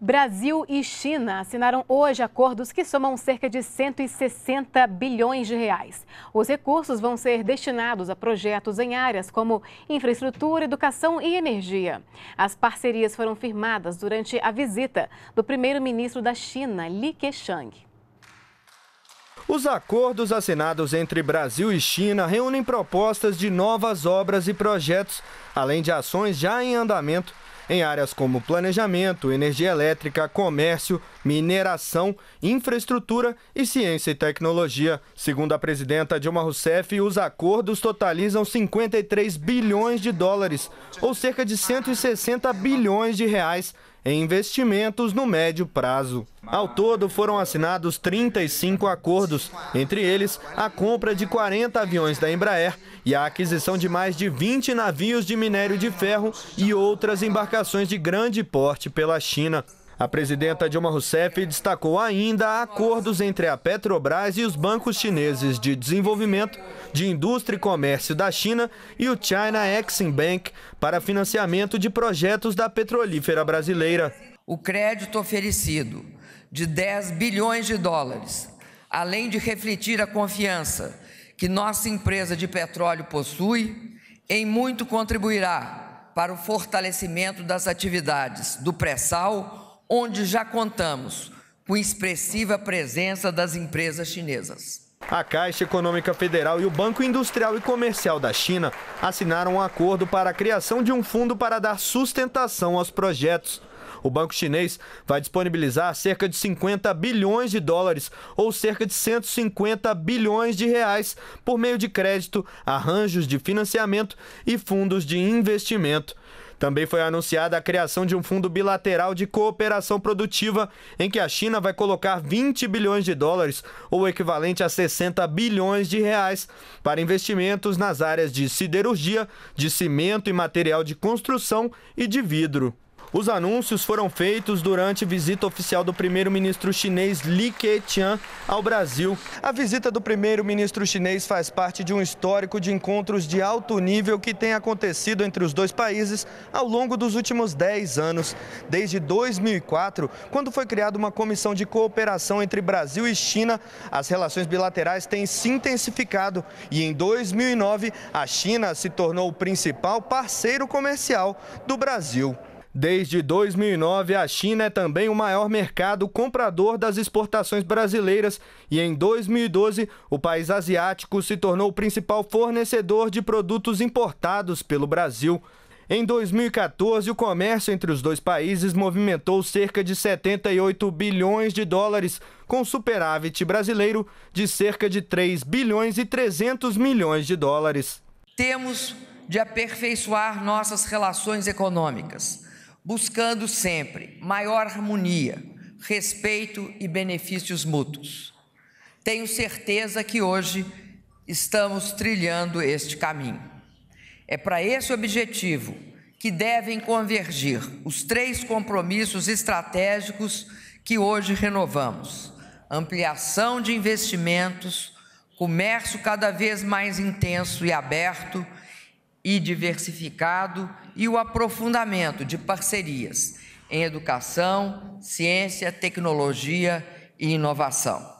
Brasil e China assinaram hoje acordos que somam cerca de 160 bilhões de reais. Os recursos vão ser destinados a projetos em áreas como infraestrutura, educação e energia. As parcerias foram firmadas durante a visita do primeiro-ministro da China, Li Keqiang. Os acordos assinados entre Brasil e China reúnem propostas de novas obras e projetos, além de ações já em andamento em áreas como planejamento, energia elétrica, comércio, mineração, infraestrutura e ciência e tecnologia. Segundo a presidenta Dilma Rousseff, os acordos totalizam 53 bilhões de dólares, ou cerca de 160 bilhões de reais em investimentos no médio prazo. Ao todo, foram assinados 35 acordos, entre eles a compra de 40 aviões da Embraer e a aquisição de mais de 20 navios de minério de ferro e outras embarcações de grande porte pela China. A presidenta Dilma Rousseff destacou ainda acordos entre a Petrobras e os bancos chineses de desenvolvimento, de indústria e comércio da China e o China Exim Bank para financiamento de projetos da petrolífera brasileira. O crédito oferecido de 10 bilhões de dólares, além de refletir a confiança que nossa empresa de petróleo possui, em muito contribuirá para o fortalecimento das atividades do pré-sal onde já contamos com expressiva presença das empresas chinesas. A Caixa Econômica Federal e o Banco Industrial e Comercial da China assinaram um acordo para a criação de um fundo para dar sustentação aos projetos. O banco chinês vai disponibilizar cerca de 50 bilhões de dólares, ou cerca de 150 bilhões de reais, por meio de crédito, arranjos de financiamento e fundos de investimento. Também foi anunciada a criação de um fundo bilateral de cooperação produtiva, em que a China vai colocar 20 bilhões de dólares, ou equivalente a 60 bilhões de reais, para investimentos nas áreas de siderurgia, de cimento e material de construção e de vidro. Os anúncios foram feitos durante visita oficial do primeiro-ministro chinês Li Keqiang ao Brasil. A visita do primeiro-ministro chinês faz parte de um histórico de encontros de alto nível que tem acontecido entre os dois países ao longo dos últimos 10 anos. Desde 2004, quando foi criada uma comissão de cooperação entre Brasil e China, as relações bilaterais têm se intensificado e em 2009 a China se tornou o principal parceiro comercial do Brasil. Desde 2009, a China é também o maior mercado comprador das exportações brasileiras e em 2012, o país asiático se tornou o principal fornecedor de produtos importados pelo Brasil. Em 2014, o comércio entre os dois países movimentou cerca de 78 bilhões de dólares, com superávit brasileiro de cerca de 3 bilhões e 300 milhões de dólares. Temos de aperfeiçoar nossas relações econômicas buscando sempre maior harmonia, respeito e benefícios mútuos. Tenho certeza que hoje estamos trilhando este caminho. É para esse objetivo que devem convergir os três compromissos estratégicos que hoje renovamos: ampliação de investimentos, comércio cada vez mais intenso e aberto e diversificado e o aprofundamento de parcerias em educação, ciência, tecnologia e inovação.